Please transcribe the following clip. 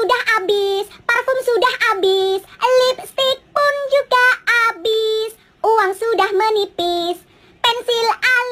sudah habis, parfum sudah habis, lipstick pun juga habis, uang sudah menipis, pensil alis